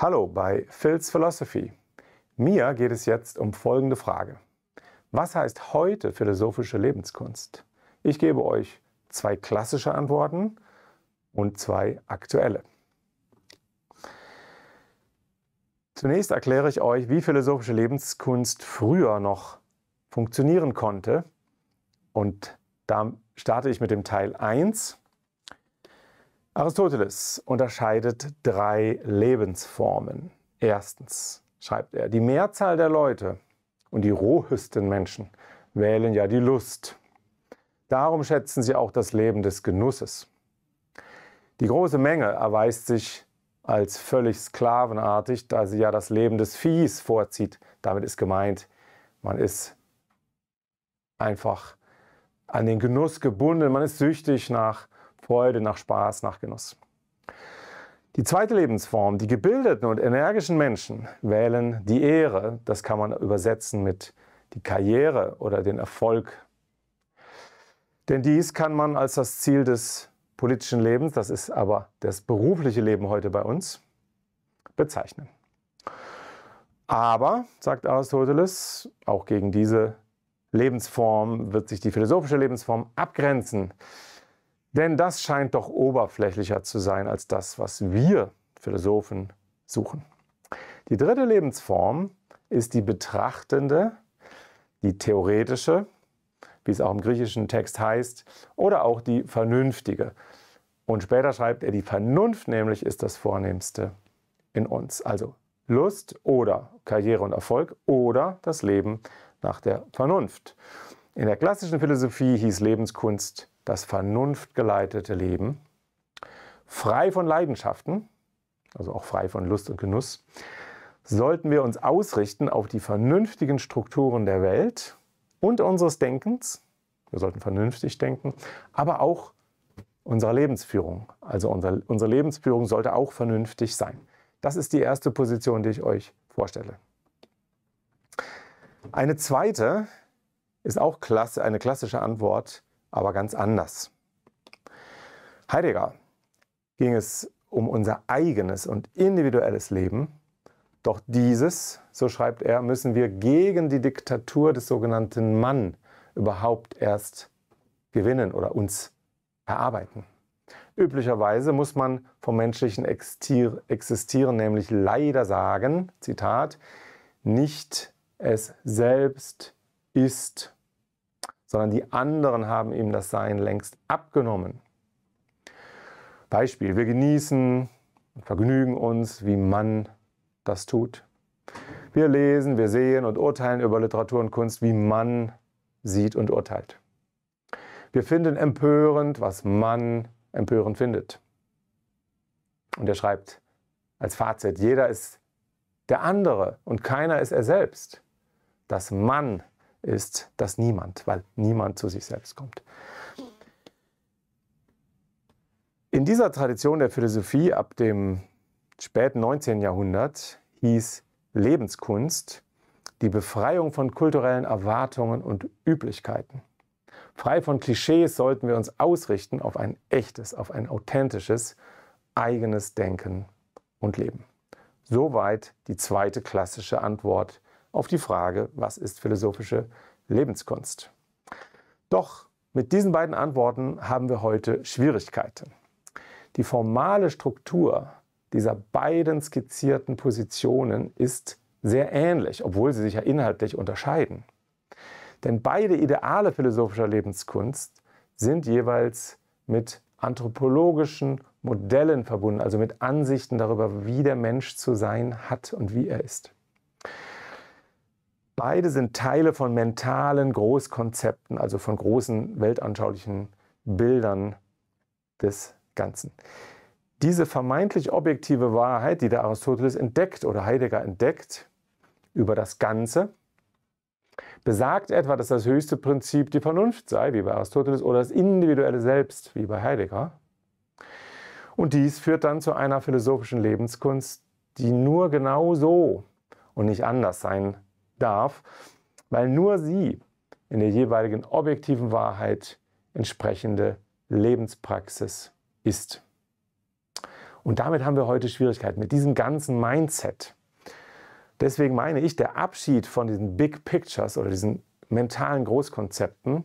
Hallo bei Phil's Philosophy. Mir geht es jetzt um folgende Frage. Was heißt heute philosophische Lebenskunst? Ich gebe euch zwei klassische Antworten und zwei aktuelle. Zunächst erkläre ich euch, wie philosophische Lebenskunst früher noch funktionieren konnte. Und da starte ich mit dem Teil 1 Aristoteles unterscheidet drei Lebensformen. Erstens, schreibt er, die Mehrzahl der Leute und die rohesten Menschen wählen ja die Lust. Darum schätzen sie auch das Leben des Genusses. Die große Menge erweist sich als völlig sklavenartig, da sie ja das Leben des Viehs vorzieht. Damit ist gemeint, man ist einfach an den Genuss gebunden, man ist süchtig nach Freude, nach Spaß, nach Genuss. Die zweite Lebensform, die gebildeten und energischen Menschen wählen die Ehre, das kann man übersetzen mit die Karriere oder den Erfolg. Denn dies kann man als das Ziel des politischen Lebens, das ist aber das berufliche Leben heute bei uns, bezeichnen. Aber, sagt Aristoteles, auch gegen diese Lebensform wird sich die philosophische Lebensform abgrenzen. Denn das scheint doch oberflächlicher zu sein als das, was wir Philosophen suchen. Die dritte Lebensform ist die betrachtende, die theoretische, wie es auch im griechischen Text heißt, oder auch die vernünftige. Und später schreibt er, die Vernunft nämlich ist das Vornehmste in uns. Also Lust oder Karriere und Erfolg oder das Leben nach der Vernunft. In der klassischen Philosophie hieß Lebenskunst das vernunftgeleitete Leben, frei von Leidenschaften, also auch frei von Lust und Genuss, sollten wir uns ausrichten auf die vernünftigen Strukturen der Welt und unseres Denkens. Wir sollten vernünftig denken, aber auch unserer Lebensführung. Also unser, unsere Lebensführung sollte auch vernünftig sein. Das ist die erste Position, die ich euch vorstelle. Eine zweite ist auch klasse, eine klassische Antwort aber ganz anders. Heidegger ging es um unser eigenes und individuelles Leben. Doch dieses, so schreibt er, müssen wir gegen die Diktatur des sogenannten Mann überhaupt erst gewinnen oder uns erarbeiten. Üblicherweise muss man vom menschlichen Existieren nämlich leider sagen, Zitat, nicht es selbst ist sondern die anderen haben ihm das Sein längst abgenommen. Beispiel, wir genießen und vergnügen uns, wie man das tut. Wir lesen, wir sehen und urteilen über Literatur und Kunst, wie man sieht und urteilt. Wir finden empörend, was man empörend findet. Und er schreibt als Fazit, jeder ist der andere und keiner ist er selbst. Das Mann ist das Niemand, weil niemand zu sich selbst kommt. In dieser Tradition der Philosophie ab dem späten 19. Jahrhundert hieß Lebenskunst die Befreiung von kulturellen Erwartungen und Üblichkeiten. Frei von Klischees sollten wir uns ausrichten auf ein echtes, auf ein authentisches, eigenes Denken und Leben. Soweit die zweite klassische Antwort auf die Frage, was ist philosophische Lebenskunst? Doch mit diesen beiden Antworten haben wir heute Schwierigkeiten. Die formale Struktur dieser beiden skizzierten Positionen ist sehr ähnlich, obwohl sie sich ja inhaltlich unterscheiden. Denn beide Ideale philosophischer Lebenskunst sind jeweils mit anthropologischen Modellen verbunden, also mit Ansichten darüber, wie der Mensch zu sein hat und wie er ist. Beide sind Teile von mentalen Großkonzepten, also von großen weltanschaulichen Bildern des Ganzen. Diese vermeintlich objektive Wahrheit, die der Aristoteles entdeckt oder Heidegger entdeckt über das Ganze, besagt etwa, dass das höchste Prinzip die Vernunft sei, wie bei Aristoteles, oder das individuelle Selbst, wie bei Heidegger. Und dies führt dann zu einer philosophischen Lebenskunst, die nur genau so und nicht anders sein kann darf, weil nur sie in der jeweiligen objektiven Wahrheit entsprechende Lebenspraxis ist. Und damit haben wir heute Schwierigkeiten mit diesem ganzen Mindset. Deswegen meine ich, der Abschied von diesen Big Pictures oder diesen mentalen Großkonzepten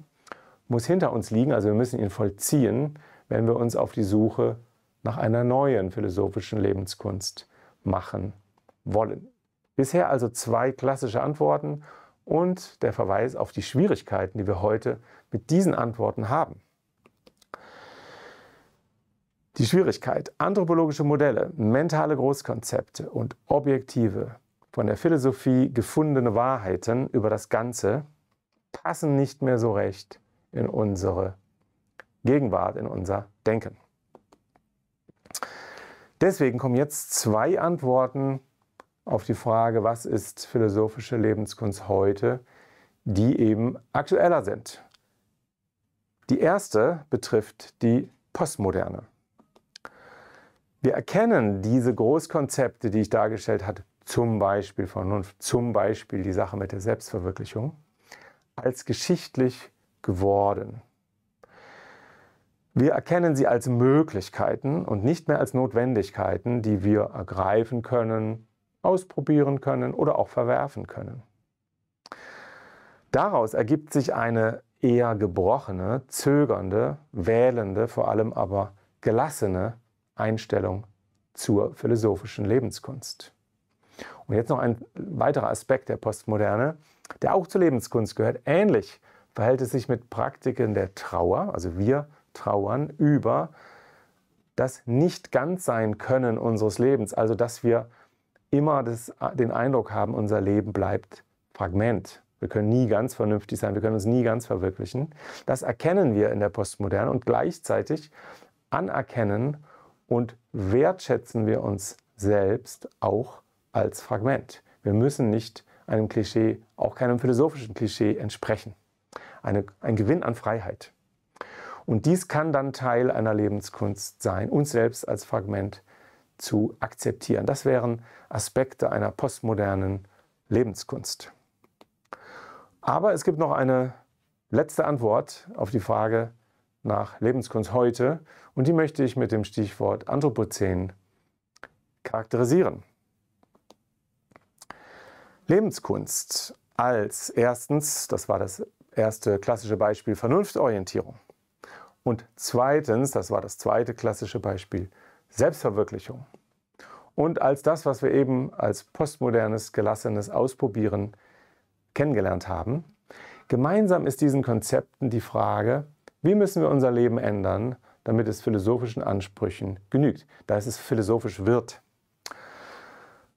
muss hinter uns liegen, also wir müssen ihn vollziehen, wenn wir uns auf die Suche nach einer neuen philosophischen Lebenskunst machen wollen. Bisher also zwei klassische Antworten und der Verweis auf die Schwierigkeiten, die wir heute mit diesen Antworten haben. Die Schwierigkeit, anthropologische Modelle, mentale Großkonzepte und objektive, von der Philosophie gefundene Wahrheiten über das Ganze passen nicht mehr so recht in unsere Gegenwart, in unser Denken. Deswegen kommen jetzt zwei Antworten auf die Frage, was ist philosophische Lebenskunst heute, die eben aktueller sind. Die erste betrifft die Postmoderne. Wir erkennen diese Großkonzepte, die ich dargestellt habe, zum Beispiel Vernunft, zum Beispiel die Sache mit der Selbstverwirklichung, als geschichtlich geworden. Wir erkennen sie als Möglichkeiten und nicht mehr als Notwendigkeiten, die wir ergreifen können, ausprobieren können oder auch verwerfen können. Daraus ergibt sich eine eher gebrochene, zögernde, wählende, vor allem aber gelassene Einstellung zur philosophischen Lebenskunst. Und jetzt noch ein weiterer Aspekt der Postmoderne, der auch zur Lebenskunst gehört. Ähnlich verhält es sich mit Praktiken der Trauer, also wir trauern über das Nicht-Ganz-Sein-Können unseres Lebens, also dass wir immer das, äh, den Eindruck haben, unser Leben bleibt Fragment. Wir können nie ganz vernünftig sein, wir können uns nie ganz verwirklichen. Das erkennen wir in der Postmoderne und gleichzeitig anerkennen und wertschätzen wir uns selbst auch als Fragment. Wir müssen nicht einem Klischee, auch keinem philosophischen Klischee entsprechen. Eine, ein Gewinn an Freiheit. Und dies kann dann Teil einer Lebenskunst sein, uns selbst als Fragment zu akzeptieren. Das wären Aspekte einer postmodernen Lebenskunst. Aber es gibt noch eine letzte Antwort auf die Frage nach Lebenskunst heute und die möchte ich mit dem Stichwort Anthropozän charakterisieren. Lebenskunst als erstens, das war das erste klassische Beispiel, Vernunftorientierung. Und zweitens, das war das zweite klassische Beispiel, Selbstverwirklichung und als das, was wir eben als postmodernes, gelassenes Ausprobieren kennengelernt haben. Gemeinsam ist diesen Konzepten die Frage, wie müssen wir unser Leben ändern, damit es philosophischen Ansprüchen genügt, da es philosophisch wird.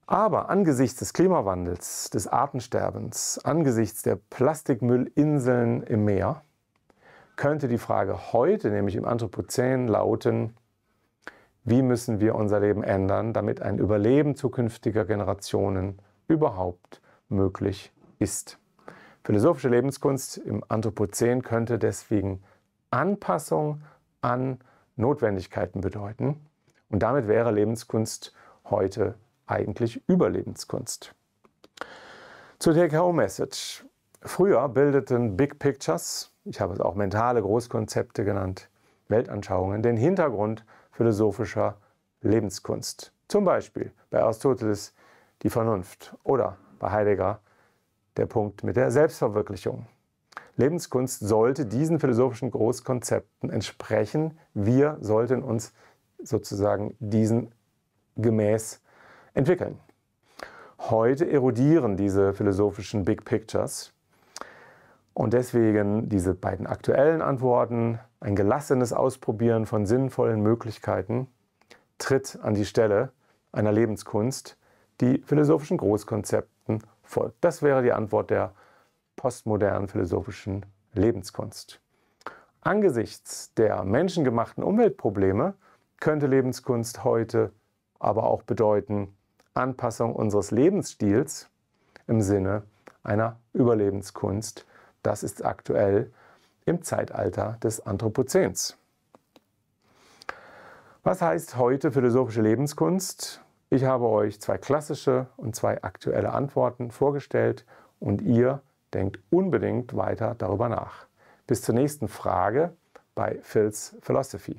Aber angesichts des Klimawandels, des Artensterbens, angesichts der Plastikmüllinseln im Meer, könnte die Frage heute, nämlich im Anthropozän, lauten, wie müssen wir unser Leben ändern, damit ein Überleben zukünftiger Generationen überhaupt möglich ist. Philosophische Lebenskunst im Anthropozän könnte deswegen Anpassung an Notwendigkeiten bedeuten. Und damit wäre Lebenskunst heute eigentlich Überlebenskunst. Zur TKO-Message. Früher bildeten Big Pictures, ich habe es auch mentale Großkonzepte genannt, Weltanschauungen, den Hintergrund philosophischer Lebenskunst. Zum Beispiel bei Aristoteles die Vernunft oder bei Heidegger der Punkt mit der Selbstverwirklichung. Lebenskunst sollte diesen philosophischen Großkonzepten entsprechen. Wir sollten uns sozusagen diesen gemäß entwickeln. Heute erodieren diese philosophischen Big Pictures und deswegen diese beiden aktuellen Antworten, ein gelassenes Ausprobieren von sinnvollen Möglichkeiten, tritt an die Stelle einer Lebenskunst, die philosophischen Großkonzepten folgt. Das wäre die Antwort der postmodernen philosophischen Lebenskunst. Angesichts der menschengemachten Umweltprobleme könnte Lebenskunst heute aber auch bedeuten Anpassung unseres Lebensstils im Sinne einer Überlebenskunst, das ist aktuell im Zeitalter des Anthropozäns. Was heißt heute philosophische Lebenskunst? Ich habe euch zwei klassische und zwei aktuelle Antworten vorgestellt und ihr denkt unbedingt weiter darüber nach. Bis zur nächsten Frage bei Phil's Philosophy.